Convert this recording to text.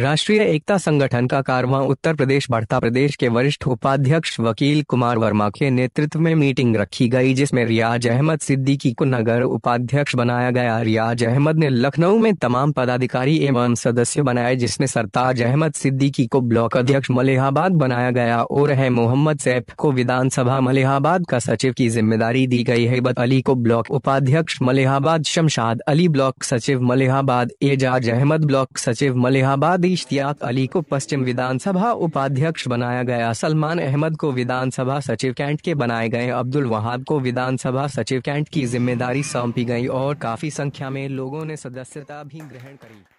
राष्ट्रीय एकता संगठन का कारवां उत्तर प्रदेश बढ़ता प्रदेश के वरिष्ठ उपाध्यक्ष वकील कुमार वर्मा के नेतृत्व में मीटिंग रखी गई जिसमें रियाज अहमद सिद्दीकी को नगर उपाध्यक्ष बनाया गया रियाज अहमद ने लखनऊ में तमाम पदाधिकारी एवं सदस्य बनाए जिसमें सरताज अहमद सिद्दीकी को ब्लॉक अध्यक्ष मलिहाबाद बनाया गया और है मोहम्मद सैफ को विधानसभा मलिहाबाद का सचिव की जिम्मेदारी दी गई हैबत अली को ब्लॉक उपाध्यक्ष मलिहाबाद शमशाद अली ब्लॉक सचिव मलिहाबाद एजाज अहमद ब्लॉक सचिव मलिहाबाद चौधरी इश्तियाक अली को पश्चिम विधानसभा उपाध्यक्ष बनाया गया सलमान अहमद को विधानसभा सचिव कैंट के बनाए गए अब्दुल वहाब को विधानसभा सचिव कैंट की जिम्मेदारी सौंपी गई और काफी संख्या में लोगों ने सदस्यता भी ग्रहण करी